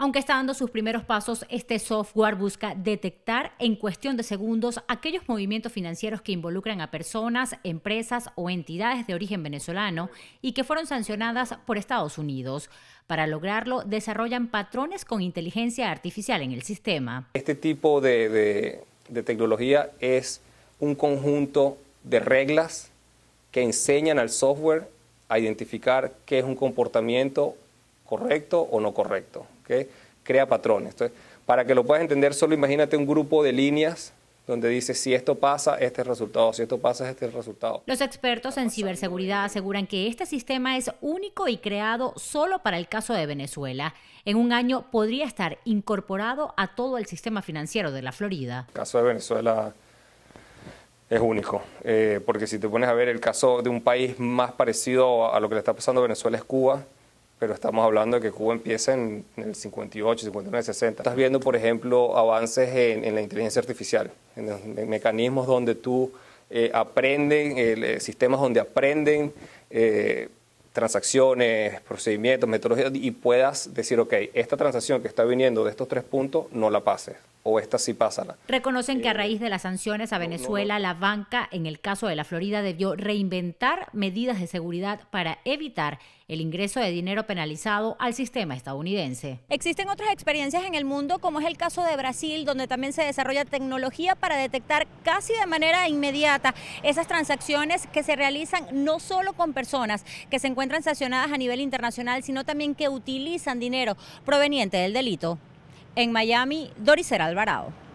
Aunque está dando sus primeros pasos, este software busca detectar en cuestión de segundos aquellos movimientos financieros que involucran a personas, empresas o entidades de origen venezolano y que fueron sancionadas por Estados Unidos. Para lograrlo, desarrollan patrones con inteligencia artificial en el sistema. Este tipo de, tecnología es un conjunto de reglas que enseñan al software a identificar qué es un comportamiento correcto o no correcto. Que Crea patrones. para que lo puedas entender, solo imagínate un grupo de líneas donde dice si esto pasa, este es el resultado, si esto pasa, este es el resultado. Los expertos en ciberseguridad aseguran que este sistema es único y creado solo para el caso de Venezuela. En un año podría estar incorporado a todo el sistema financiero de la Florida. El caso de Venezuela es único, eh, porque si te pones a ver el caso de un país más parecido a lo que le está pasando a Venezuela es Cuba, pero estamos hablando de que Cuba empieza en, el 58, 59, 60. Estás viendo, por ejemplo, avances en, la inteligencia artificial, en, los, mecanismos donde tú eh, aprenden, eh, sistemas donde aprenden eh, transacciones, procedimientos, metodologías, y puedas decir, ok, esta transacción que está viniendo de estos tres puntos, no la pase. o esta sí pásala. Reconocen que a eh, raíz de las sanciones a Venezuela, la banca, en el caso de la Florida, debió reinventar medidas de seguridad para evitar el ingreso de dinero penalizado al sistema estadounidense. Existen otras experiencias en el mundo, como es el caso de Brasil, donde también se desarrolla tecnología para detectar casi de manera inmediata esas transacciones que se realizan no solo con personas que se encuentran transaccionadas a nivel internacional, sino también que utilizan dinero proveniente del delito. En Miami, Doris Alvarado.